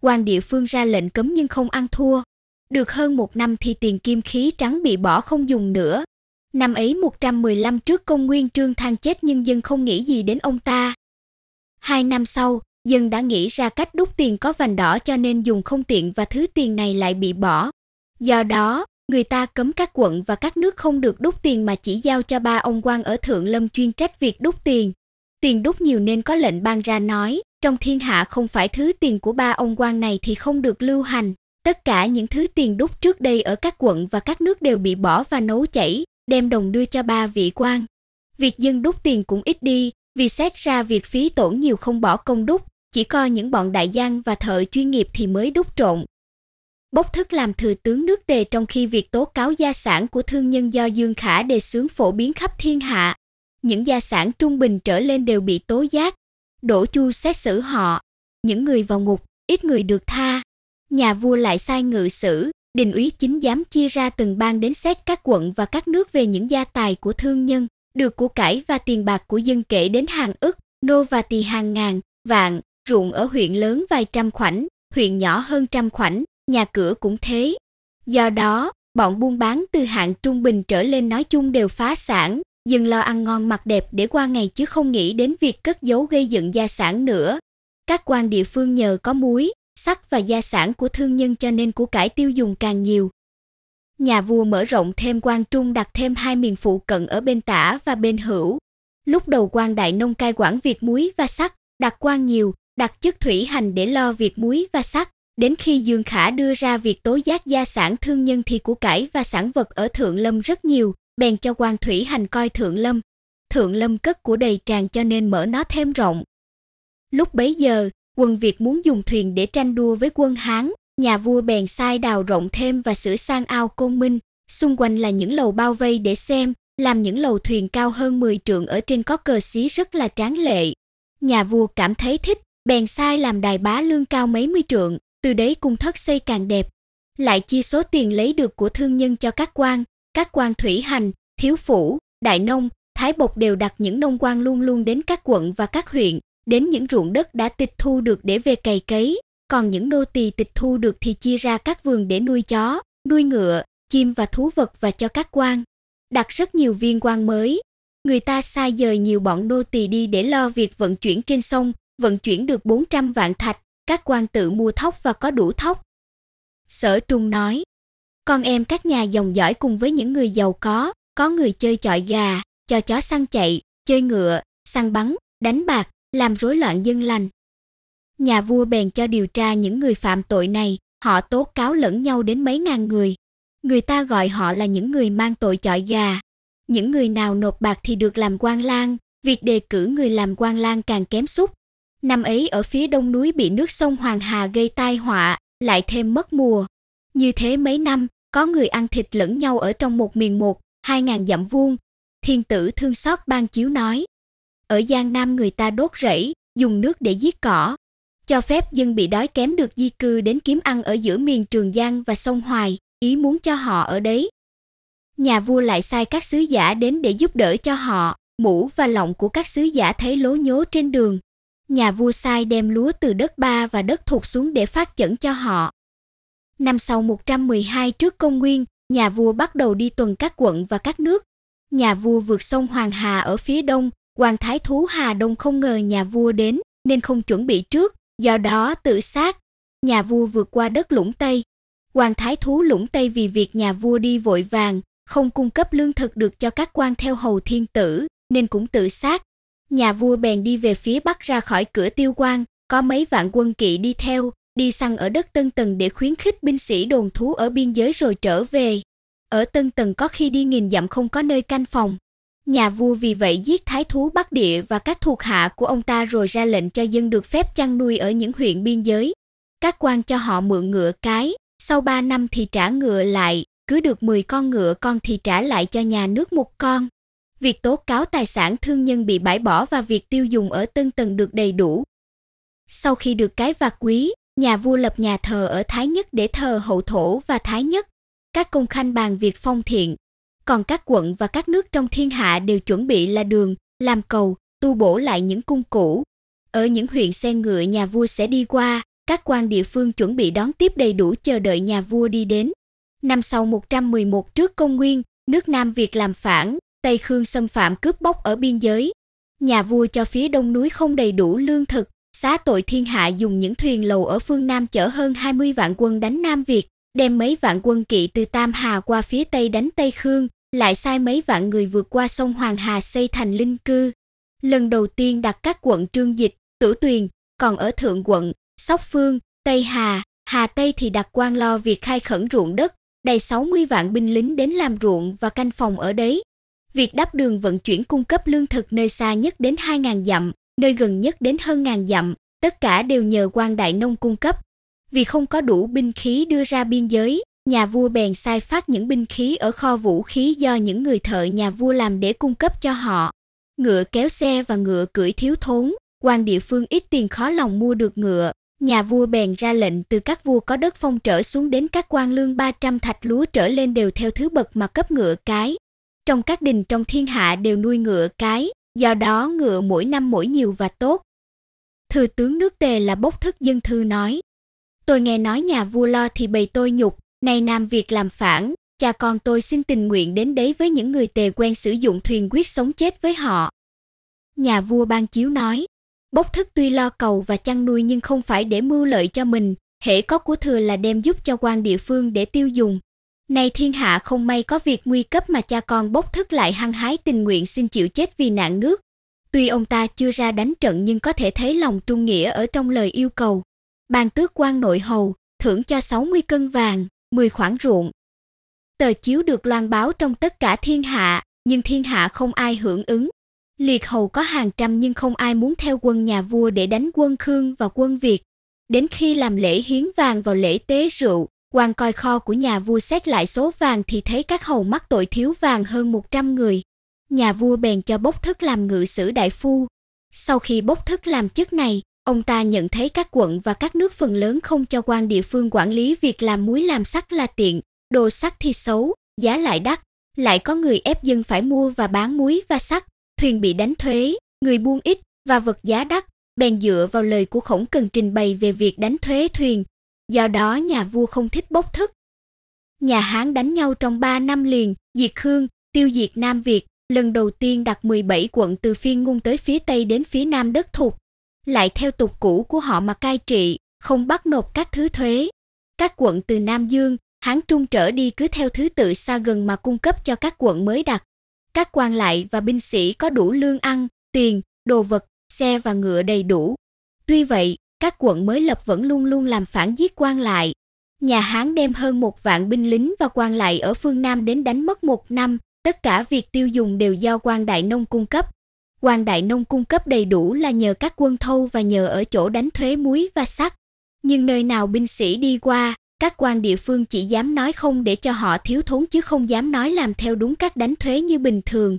Quan địa phương ra lệnh cấm nhưng không ăn thua. Được hơn một năm thì tiền kim khí trắng bị bỏ không dùng nữa. Năm ấy 115 trước công nguyên trương thang chết nhưng dân không nghĩ gì đến ông ta. Hai năm sau, dân đã nghĩ ra cách đúc tiền có vành đỏ cho nên dùng không tiện và thứ tiền này lại bị bỏ. Do đó, người ta cấm các quận và các nước không được đúc tiền mà chỉ giao cho ba ông quan ở Thượng Lâm chuyên trách việc đúc tiền tiền đúc nhiều nên có lệnh ban ra nói, trong thiên hạ không phải thứ tiền của ba ông quan này thì không được lưu hành. Tất cả những thứ tiền đúc trước đây ở các quận và các nước đều bị bỏ và nấu chảy, đem đồng đưa cho ba vị quan. Việc dân đúc tiền cũng ít đi, vì xét ra việc phí tổn nhiều không bỏ công đúc, chỉ có những bọn đại gian và thợ chuyên nghiệp thì mới đúc trộn. Bốc thức làm thừa tướng nước Tề trong khi việc tố cáo gia sản của thương nhân do Dương Khả đề xướng phổ biến khắp thiên hạ, những gia sản trung bình trở lên đều bị tố giác, đổ chu xét xử họ, những người vào ngục, ít người được tha. Nhà vua lại sai ngự sử, đình úy chính giám chia ra từng bang đến xét các quận và các nước về những gia tài của thương nhân, được của cải và tiền bạc của dân kể đến hàng ức, nô và tỳ hàng ngàn, vạn, ruộng ở huyện lớn vài trăm khoảnh, huyện nhỏ hơn trăm khoảnh, nhà cửa cũng thế. Do đó, bọn buôn bán từ hạng trung bình trở lên nói chung đều phá sản, dừng lo ăn ngon mặc đẹp để qua ngày chứ không nghĩ đến việc cất giấu gây dựng gia sản nữa. Các quan địa phương nhờ có muối, sắt và gia sản của thương nhân cho nên của cải tiêu dùng càng nhiều. Nhà vua mở rộng thêm quan trung đặt thêm hai miền phụ cận ở bên tả và bên hữu. Lúc đầu quan đại nông cai quản việc muối và sắt, đặt quan nhiều, đặt chức thủy hành để lo việc muối và sắt. Đến khi Dương Khả đưa ra việc tố giác gia sản thương nhân thì của cải và sản vật ở Thượng Lâm rất nhiều, bèn cho quan thủy hành coi thượng lâm. Thượng lâm cất của đầy tràn cho nên mở nó thêm rộng. Lúc bấy giờ, quân Việt muốn dùng thuyền để tranh đua với quân Hán, nhà vua bèn sai đào rộng thêm và sửa sang ao côn minh, xung quanh là những lầu bao vây để xem, làm những lầu thuyền cao hơn 10 trượng ở trên có cờ xí rất là tráng lệ. Nhà vua cảm thấy thích, bèn sai làm đài bá lương cao mấy mươi trượng, từ đấy cung thất xây càng đẹp. Lại chia số tiền lấy được của thương nhân cho các quan, các quan thủy hành, thiếu phủ, đại nông, thái bộc đều đặt những nông quan luôn luôn đến các quận và các huyện, đến những ruộng đất đã tịch thu được để về cày cấy, còn những nô tỳ tịch thu được thì chia ra các vườn để nuôi chó, nuôi ngựa, chim và thú vật và cho các quan. Đặt rất nhiều viên quan mới, người ta sai dời nhiều bọn nô tỳ đi để lo việc vận chuyển trên sông, vận chuyển được 400 vạn thạch, các quan tự mua thóc và có đủ thóc. Sở Trung nói, con em các nhà dòng dõi cùng với những người giàu có, có người chơi chọi gà, cho chó săn chạy, chơi ngựa, săn bắn, đánh bạc, làm rối loạn dân lành. Nhà vua bèn cho điều tra những người phạm tội này, họ tố cáo lẫn nhau đến mấy ngàn người. Người ta gọi họ là những người mang tội chọi gà. Những người nào nộp bạc thì được làm quan lang, việc đề cử người làm quan lang càng kém xúc. Năm ấy ở phía đông núi bị nước sông Hoàng Hà gây tai họa, lại thêm mất mùa. Như thế mấy năm, có người ăn thịt lẫn nhau ở trong một miền một, hai ngàn dặm vuông. Thiên tử thương xót ban chiếu nói, ở Giang Nam người ta đốt rẫy, dùng nước để giết cỏ, cho phép dân bị đói kém được di cư đến kiếm ăn ở giữa miền Trường Giang và sông Hoài, ý muốn cho họ ở đấy. Nhà vua lại sai các sứ giả đến để giúp đỡ cho họ, mũ và lọng của các sứ giả thấy lố nhố trên đường. Nhà vua sai đem lúa từ đất ba và đất thuộc xuống để phát chẩn cho họ. Năm sau 112 trước công nguyên, nhà vua bắt đầu đi tuần các quận và các nước. Nhà vua vượt sông Hoàng Hà ở phía đông, Hoàng thái thú Hà Đông không ngờ nhà vua đến nên không chuẩn bị trước, do đó tự sát. Nhà vua vượt qua đất lũng Tây. Hoàng thái thú lũng Tây vì việc nhà vua đi vội vàng, không cung cấp lương thực được cho các quan theo hầu thiên tử, nên cũng tự sát. Nhà vua bèn đi về phía bắc ra khỏi cửa tiêu quan, có mấy vạn quân kỵ đi theo, đi săn ở đất Tân Tần để khuyến khích binh sĩ đồn thú ở biên giới rồi trở về. Ở Tân Tần có khi đi nghìn dặm không có nơi canh phòng. Nhà vua vì vậy giết thái thú Bắc Địa và các thuộc hạ của ông ta rồi ra lệnh cho dân được phép chăn nuôi ở những huyện biên giới. Các quan cho họ mượn ngựa cái, sau 3 năm thì trả ngựa lại, cứ được 10 con ngựa con thì trả lại cho nhà nước một con. Việc tố cáo tài sản thương nhân bị bãi bỏ và việc tiêu dùng ở Tân Tần được đầy đủ. Sau khi được cái và quý, nhà vua lập nhà thờ ở Thái Nhất để thờ hậu thổ và Thái Nhất. Các công khanh bàn việc phong thiện, còn các quận và các nước trong thiên hạ đều chuẩn bị là đường, làm cầu, tu bổ lại những cung cũ. Ở những huyện xe ngựa nhà vua sẽ đi qua, các quan địa phương chuẩn bị đón tiếp đầy đủ chờ đợi nhà vua đi đến. Năm sau 111 trước công nguyên, nước Nam Việt làm phản, Tây Khương xâm phạm cướp bóc ở biên giới. Nhà vua cho phía đông núi không đầy đủ lương thực, xá tội thiên hạ dùng những thuyền lầu ở phương Nam chở hơn 20 vạn quân đánh Nam Việt, đem mấy vạn quân kỵ từ Tam Hà qua phía Tây đánh Tây Khương, lại sai mấy vạn người vượt qua sông Hoàng Hà xây thành linh cư. Lần đầu tiên đặt các quận Trương Dịch, Tử Tuyền, còn ở Thượng quận, Sóc Phương, Tây Hà, Hà Tây thì đặt quan lo việc khai khẩn ruộng đất, đầy 60 vạn binh lính đến làm ruộng và canh phòng ở đấy. Việc đắp đường vận chuyển cung cấp lương thực nơi xa nhất đến 2.000 dặm, nơi gần nhất đến hơn ngàn dặm, tất cả đều nhờ quan đại nông cung cấp. Vì không có đủ binh khí đưa ra biên giới, nhà vua bèn sai phát những binh khí ở kho vũ khí do những người thợ nhà vua làm để cung cấp cho họ. Ngựa kéo xe và ngựa cưỡi thiếu thốn, quan địa phương ít tiền khó lòng mua được ngựa. Nhà vua bèn ra lệnh từ các vua có đất phong trở xuống đến các quan lương 300 thạch lúa trở lên đều theo thứ bậc mà cấp ngựa cái. Trong các đình trong thiên hạ đều nuôi ngựa cái, do đó ngựa mỗi năm mỗi nhiều và tốt. thừa tướng nước Tề là bốc thức dân thư nói, tôi nghe nói nhà vua lo thì bày tôi nhục, nay Nam việc làm phản, cha con tôi xin tình nguyện đến đấy với những người Tề quen sử dụng thuyền quyết sống chết với họ. Nhà vua ban chiếu nói, bốc thức tuy lo cầu và chăn nuôi nhưng không phải để mưu lợi cho mình, hễ có của thừa là đem giúp cho quan địa phương để tiêu dùng, Nay thiên hạ không may có việc nguy cấp mà cha con bốc thức lại hăng hái tình nguyện xin chịu chết vì nạn nước. Tuy ông ta chưa ra đánh trận nhưng có thể thấy lòng trung nghĩa ở trong lời yêu cầu. Ban tước quan nội hầu, thưởng cho 60 cân vàng, 10 khoản ruộng. Tờ chiếu được loan báo trong tất cả thiên hạ, nhưng thiên hạ không ai hưởng ứng. Liệt hầu có hàng trăm nhưng không ai muốn theo quân nhà vua để đánh quân Khương và quân Việt. Đến khi làm lễ hiến vàng vào lễ tế rượu, quan coi kho của nhà vua xét lại số vàng thì thấy các hầu mắc tội thiếu vàng hơn 100 người. Nhà vua bèn cho bốc thức làm ngự sử đại phu. Sau khi bốc thức làm chức này, ông ta nhận thấy các quận và các nước phần lớn không cho quan địa phương quản lý việc làm muối làm sắt là tiện, đồ sắt thì xấu, giá lại đắt, lại có người ép dân phải mua và bán muối và sắt, thuyền bị đánh thuế, người buôn ít và vật giá đắt, bèn dựa vào lời của khổng cần trình bày về việc đánh thuế thuyền, do đó nhà vua không thích bốc thức. Nhà Hán đánh nhau trong 3 năm liền, diệt Khương, tiêu diệt Nam Việt, lần đầu tiên đặt 17 quận từ phiên ngung tới phía Tây đến phía Nam đất thuộc lại theo tục cũ của họ mà cai trị, không bắt nộp các thứ thuế. Các quận từ Nam Dương, Hán Trung trở đi cứ theo thứ tự xa gần mà cung cấp cho các quận mới đặt. Các quan lại và binh sĩ có đủ lương ăn, tiền, đồ vật, xe và ngựa đầy đủ. Tuy vậy, các quận mới lập vẫn luôn luôn làm phản giết quan lại. Nhà Hán đem hơn một vạn binh lính và quan lại ở phương Nam đến đánh mất một năm, tất cả việc tiêu dùng đều do quan đại nông cung cấp. Quan đại nông cung cấp đầy đủ là nhờ các quân thâu và nhờ ở chỗ đánh thuế muối và sắt. Nhưng nơi nào binh sĩ đi qua, các quan địa phương chỉ dám nói không để cho họ thiếu thốn chứ không dám nói làm theo đúng các đánh thuế như bình thường.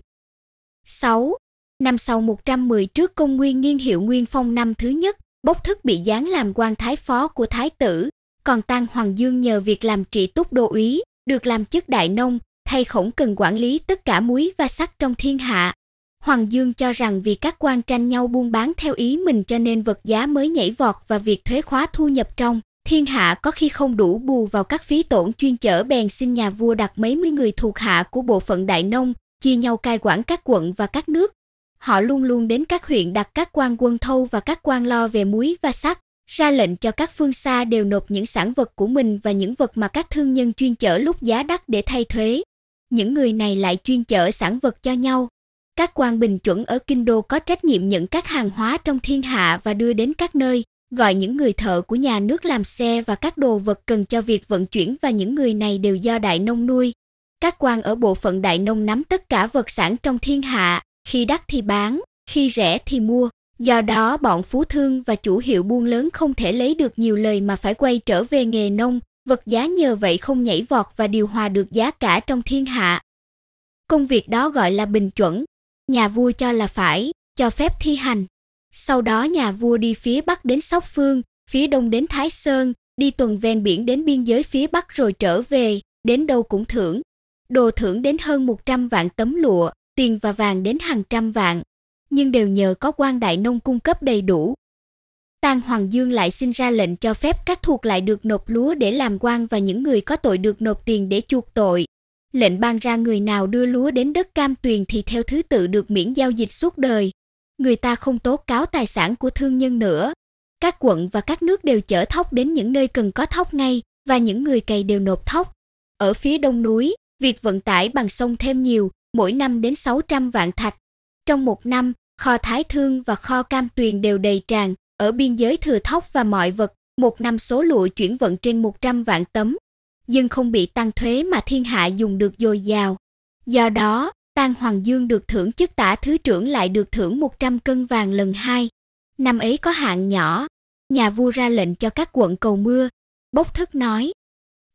6. Năm sau 110 trước công nguyên niên hiệu Nguyên Phong năm thứ nhất, Bốc thức bị giáng làm quan thái phó của thái tử, còn Tăng Hoàng Dương nhờ việc làm trị túc đô úy, được làm chức đại nông, thay khổng cần quản lý tất cả muối và sắt trong thiên hạ. Hoàng Dương cho rằng vì các quan tranh nhau buôn bán theo ý mình cho nên vật giá mới nhảy vọt và việc thuế khóa thu nhập trong thiên hạ có khi không đủ bù vào các phí tổn chuyên chở bèn xin nhà vua đặt mấy mươi người thuộc hạ của bộ phận đại nông chia nhau cai quản các quận và các nước họ luôn luôn đến các huyện đặt các quan quân thâu và các quan lo về muối và sắt, ra lệnh cho các phương xa đều nộp những sản vật của mình và những vật mà các thương nhân chuyên chở lúc giá đắt để thay thuế. Những người này lại chuyên chở sản vật cho nhau. Các quan bình chuẩn ở kinh đô có trách nhiệm nhận các hàng hóa trong thiên hạ và đưa đến các nơi, gọi những người thợ của nhà nước làm xe và các đồ vật cần cho việc vận chuyển và những người này đều do đại nông nuôi. Các quan ở bộ phận đại nông nắm tất cả vật sản trong thiên hạ, khi đắt thì bán, khi rẻ thì mua. Do đó bọn phú thương và chủ hiệu buôn lớn không thể lấy được nhiều lời mà phải quay trở về nghề nông, vật giá nhờ vậy không nhảy vọt và điều hòa được giá cả trong thiên hạ. Công việc đó gọi là bình chuẩn, nhà vua cho là phải, cho phép thi hành. Sau đó nhà vua đi phía bắc đến Sóc Phương, phía đông đến Thái Sơn, đi tuần ven biển đến biên giới phía bắc rồi trở về, đến đâu cũng thưởng. Đồ thưởng đến hơn 100 vạn tấm lụa, tiền và vàng đến hàng trăm vạn, nhưng đều nhờ có quan đại nông cung cấp đầy đủ. Tang Hoàng Dương lại xin ra lệnh cho phép các thuộc lại được nộp lúa để làm quan và những người có tội được nộp tiền để chuộc tội. Lệnh ban ra người nào đưa lúa đến đất cam tuyền thì theo thứ tự được miễn giao dịch suốt đời. Người ta không tố cáo tài sản của thương nhân nữa. Các quận và các nước đều chở thóc đến những nơi cần có thóc ngay và những người cày đều nộp thóc. Ở phía đông núi, việc vận tải bằng sông thêm nhiều, mỗi năm đến 600 vạn thạch. Trong một năm, kho Thái Thương và kho Cam Tuyền đều đầy tràn, ở biên giới thừa thóc và mọi vật, một năm số lụa chuyển vận trên 100 vạn tấm. Dân không bị tăng thuế mà thiên hạ dùng được dồi dào. Do đó, Tang Hoàng Dương được thưởng chức tả thứ trưởng lại được thưởng 100 cân vàng lần hai. Năm ấy có hạn nhỏ, nhà vua ra lệnh cho các quận cầu mưa. Bốc thức nói,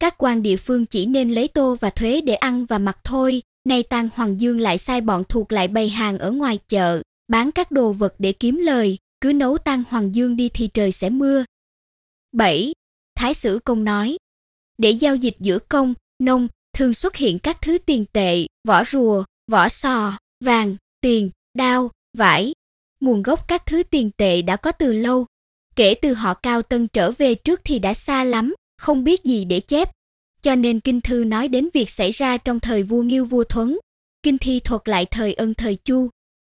các quan địa phương chỉ nên lấy tô và thuế để ăn và mặc thôi, Nay Tăng Hoàng Dương lại sai bọn thuộc lại bày hàng ở ngoài chợ, bán các đồ vật để kiếm lời, cứ nấu Tăng Hoàng Dương đi thì trời sẽ mưa. 7. Thái sử công nói, để giao dịch giữa công, nông, thường xuất hiện các thứ tiền tệ, vỏ rùa, vỏ sò, vàng, tiền, đao, vải. Nguồn gốc các thứ tiền tệ đã có từ lâu. Kể từ họ cao tân trở về trước thì đã xa lắm, không biết gì để chép. Cho nên kinh thư nói đến việc xảy ra trong thời vua Nghiêu vua Thuấn, kinh thi thuật lại thời Ân thời Chu.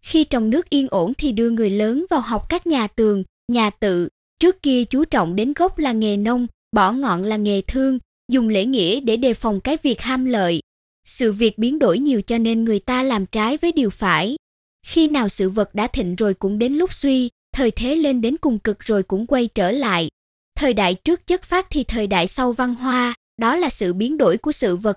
Khi trong nước yên ổn thì đưa người lớn vào học các nhà tường, nhà tự, trước kia chú trọng đến gốc là nghề nông, bỏ ngọn là nghề thương, dùng lễ nghĩa để đề phòng cái việc ham lợi. Sự việc biến đổi nhiều cho nên người ta làm trái với điều phải. Khi nào sự vật đã thịnh rồi cũng đến lúc suy, thời thế lên đến cùng cực rồi cũng quay trở lại. Thời đại trước chất phát thì thời đại sau văn hoa, đó là sự biến đổi của sự vật.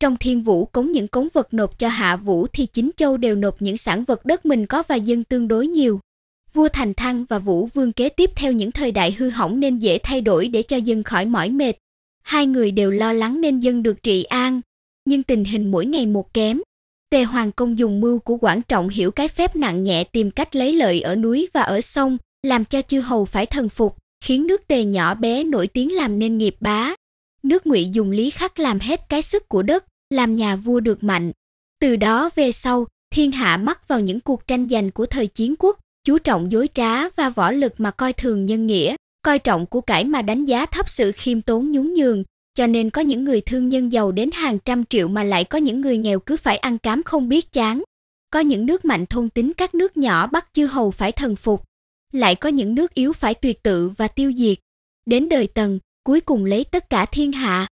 Trong thiên vũ cống những cống vật nộp cho hạ vũ thì chính châu đều nộp những sản vật đất mình có và dân tương đối nhiều. Vua Thành Thăng và Vũ Vương kế tiếp theo những thời đại hư hỏng nên dễ thay đổi để cho dân khỏi mỏi mệt. Hai người đều lo lắng nên dân được trị an, nhưng tình hình mỗi ngày một kém. Tề Hoàng Công dùng mưu của Quảng Trọng hiểu cái phép nặng nhẹ tìm cách lấy lợi ở núi và ở sông, làm cho chư hầu phải thần phục, khiến nước Tề nhỏ bé nổi tiếng làm nên nghiệp bá nước Ngụy dùng Lý Khắc làm hết cái sức của đất, làm nhà vua được mạnh. Từ đó về sau, thiên hạ mắc vào những cuộc tranh giành của thời chiến quốc, chú trọng dối trá và võ lực mà coi thường nhân nghĩa, coi trọng của cải mà đánh giá thấp sự khiêm tốn nhún nhường, cho nên có những người thương nhân giàu đến hàng trăm triệu mà lại có những người nghèo cứ phải ăn cám không biết chán. Có những nước mạnh thôn tính các nước nhỏ bắt chư hầu phải thần phục, lại có những nước yếu phải tuyệt tự và tiêu diệt. Đến đời Tần, cuối cùng lấy tất cả thiên hạ.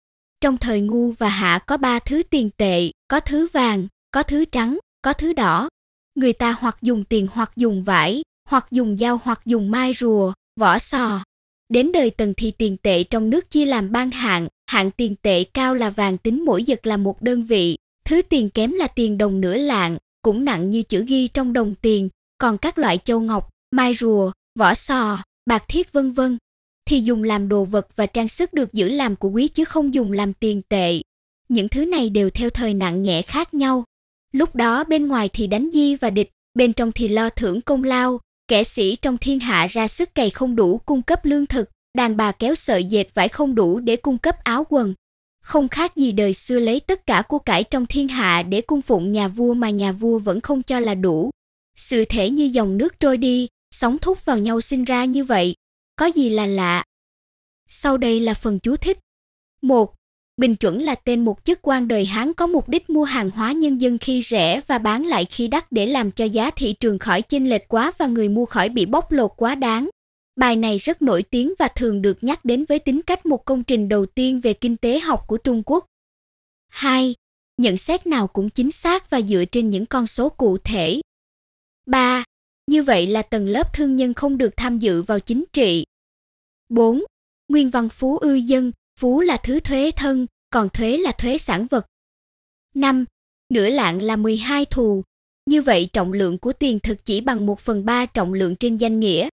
Trong thời ngu và hạ có ba thứ tiền tệ, có thứ vàng, có thứ trắng, có thứ đỏ. Người ta hoặc dùng tiền hoặc dùng vải, hoặc dùng dao hoặc dùng mai rùa, vỏ sò. Đến đời tần thì tiền tệ trong nước chia làm ban hạng, hạng tiền tệ cao là vàng tính mỗi giật là một đơn vị, thứ tiền kém là tiền đồng nửa lạng, cũng nặng như chữ ghi trong đồng tiền, còn các loại châu ngọc, mai rùa, vỏ sò, bạc thiết vân vân thì dùng làm đồ vật và trang sức được giữ làm của quý chứ không dùng làm tiền tệ. Những thứ này đều theo thời nặng nhẹ khác nhau. Lúc đó bên ngoài thì đánh di và địch, bên trong thì lo thưởng công lao, kẻ sĩ trong thiên hạ ra sức cày không đủ cung cấp lương thực, đàn bà kéo sợi dệt vải không đủ để cung cấp áo quần. Không khác gì đời xưa lấy tất cả của cải trong thiên hạ để cung phụng nhà vua mà nhà vua vẫn không cho là đủ. Sự thể như dòng nước trôi đi, sóng thúc vào nhau sinh ra như vậy, có gì là lạ. Sau đây là phần chú thích. 1. Bình chuẩn là tên một chức quan đời Hán có mục đích mua hàng hóa nhân dân khi rẻ và bán lại khi đắt để làm cho giá thị trường khỏi chênh lệch quá và người mua khỏi bị bóc lột quá đáng. Bài này rất nổi tiếng và thường được nhắc đến với tính cách một công trình đầu tiên về kinh tế học của Trung Quốc. 2. Nhận xét nào cũng chính xác và dựa trên những con số cụ thể. 3. Như vậy là tầng lớp thương nhân không được tham dự vào chính trị, 4. Nguyên văn phú ư dân, phú là thứ thuế thân, còn thuế là thuế sản vật. 5. Nửa lạng là 12 thù. Như vậy trọng lượng của tiền thực chỉ bằng 1 phần 3 trọng lượng trên danh nghĩa.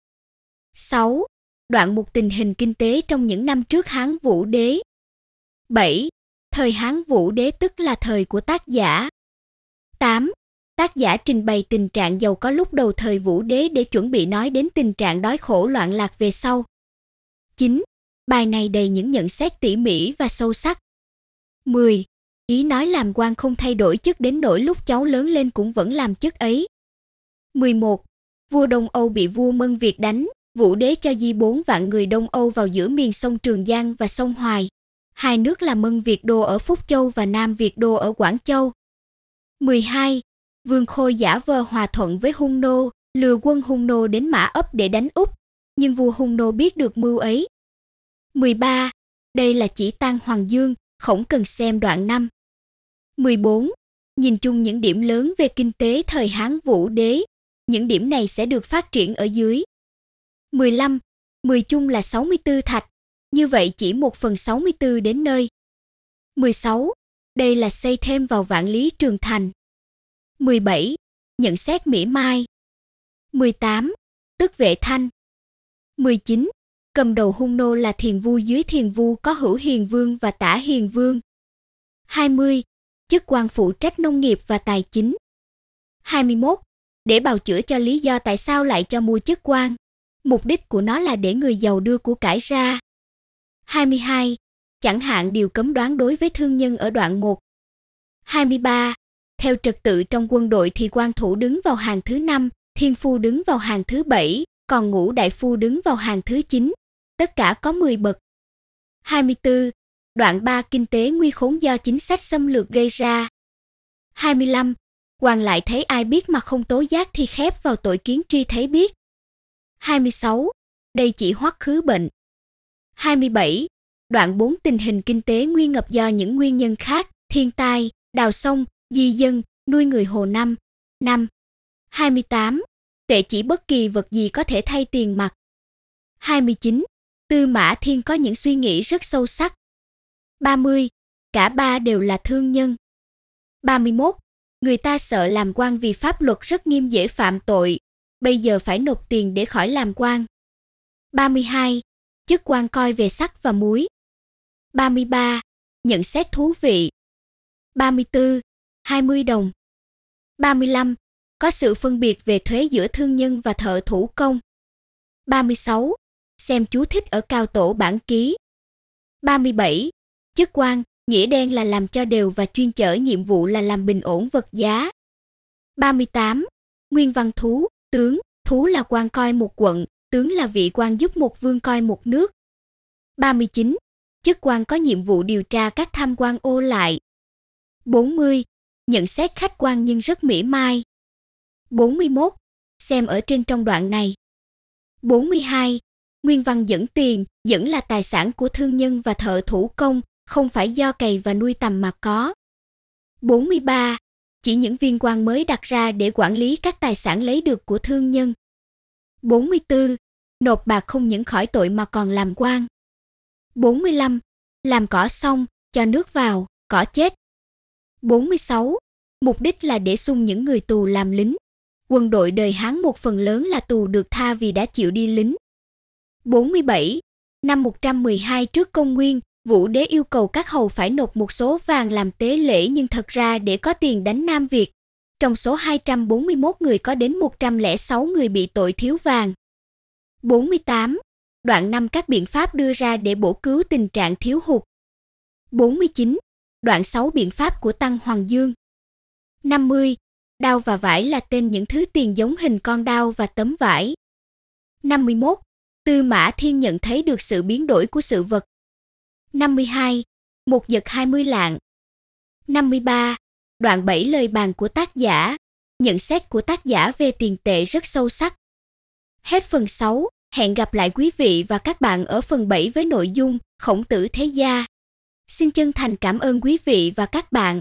6. Đoạn một tình hình kinh tế trong những năm trước Hán Vũ Đế. 7. Thời Hán Vũ Đế tức là thời của tác giả. 8. Tác giả trình bày tình trạng giàu có lúc đầu thời Vũ Đế để chuẩn bị nói đến tình trạng đói khổ loạn lạc về sau. 9. Bài này đầy những nhận xét tỉ mỉ và sâu sắc. 10. Ý nói làm quan không thay đổi chức đến nỗi lúc cháu lớn lên cũng vẫn làm chức ấy. 11. Vua Đông Âu bị vua Mân Việt đánh, Vũ đế cho di bốn vạn người Đông Âu vào giữa miền sông Trường Giang và sông Hoài. Hai nước là Mân Việt Đô ở Phúc Châu và Nam Việt Đô ở Quảng Châu. 12. Vương Khôi giả vờ hòa thuận với Hung Nô, lừa quân Hung Nô đến Mã Ấp để đánh Úc. Nhưng vua Hung Nô biết được mưu ấy, 13. Đây là chỉ tăng Hoàng Dương, không cần xem đoạn 5. 14. Nhìn chung những điểm lớn về kinh tế thời Hán Vũ Đế, những điểm này sẽ được phát triển ở dưới. 15. 10 chung là 64 thạch, như vậy chỉ 1 phần 64 đến nơi. 16. Đây là xây thêm vào vạn lý trường thành. 17. Nhận xét mỉa mai. 18. Tức vệ thanh. 19 cầm đầu hung nô là thiền vu dưới thiền vu có hữu hiền vương và tả hiền vương. 20. Chức quan phụ trách nông nghiệp và tài chính. 21. Để bào chữa cho lý do tại sao lại cho mua chức quan. Mục đích của nó là để người giàu đưa của cải ra. 22. Chẳng hạn điều cấm đoán đối với thương nhân ở đoạn 1. 23. Theo trật tự trong quân đội thì quan thủ đứng vào hàng thứ 5, thiên phu đứng vào hàng thứ 7, còn ngũ đại phu đứng vào hàng thứ 9 tất cả có 10 bậc. 24. Đoạn 3 kinh tế nguy khốn do chính sách xâm lược gây ra. 25. quan lại thấy ai biết mà không tố giác thì khép vào tội kiến tri thấy biết. 26. Đây chỉ hoắc khứ bệnh. 27. Đoạn 4 tình hình kinh tế nguy ngập do những nguyên nhân khác, thiên tai, đào sông, di dân, nuôi người hồ năm. 5. 28. Tệ chỉ bất kỳ vật gì có thể thay tiền mặt. 29. Tư Mã Thiên có những suy nghĩ rất sâu sắc. 30. Cả ba đều là thương nhân. 31. Người ta sợ làm quan vì pháp luật rất nghiêm dễ phạm tội, bây giờ phải nộp tiền để khỏi làm quan. 32. Chức quan coi về sắc và muối. 33. Nhận xét thú vị. 34. 20 đồng. 35. Có sự phân biệt về thuế giữa thương nhân và thợ thủ công. 36 xem chú thích ở cao tổ bản ký. 37. Chức quan, nghĩa đen là làm cho đều và chuyên chở nhiệm vụ là làm bình ổn vật giá. 38. Nguyên văn thú, tướng, thú là quan coi một quận, tướng là vị quan giúp một vương coi một nước. 39. Chức quan có nhiệm vụ điều tra các tham quan ô lại. 40. Nhận xét khách quan nhưng rất mỉa mai. 41. Xem ở trên trong đoạn này. 42. Nguyên văn dẫn tiền, dẫn là tài sản của thương nhân và thợ thủ công, không phải do cày và nuôi tầm mà có. 43. Chỉ những viên quan mới đặt ra để quản lý các tài sản lấy được của thương nhân. 44. Nộp bạc không những khỏi tội mà còn làm quan. 45. Làm cỏ xong, cho nước vào, cỏ chết. 46. Mục đích là để sung những người tù làm lính. Quân đội đời Hán một phần lớn là tù được tha vì đã chịu đi lính. 47. Năm 112 trước công nguyên, Vũ đế yêu cầu các hầu phải nộp một số vàng làm tế lễ nhưng thật ra để có tiền đánh Nam Việt. Trong số 241 người có đến 106 người bị tội thiếu vàng. 48. Đoạn 5 các biện pháp đưa ra để bổ cứu tình trạng thiếu hụt. 49. Đoạn 6 biện pháp của Tăng Hoàng Dương. 50. Đao và vải là tên những thứ tiền giống hình con đao và tấm vải. 51. Tư Mã Thiên nhận thấy được sự biến đổi của sự vật. 52. Một giật 20 lạng. 53. Đoạn 7 lời bàn của tác giả. Nhận xét của tác giả về tiền tệ rất sâu sắc. Hết phần 6, hẹn gặp lại quý vị và các bạn ở phần 7 với nội dung Khổng tử thế gia. Xin chân thành cảm ơn quý vị và các bạn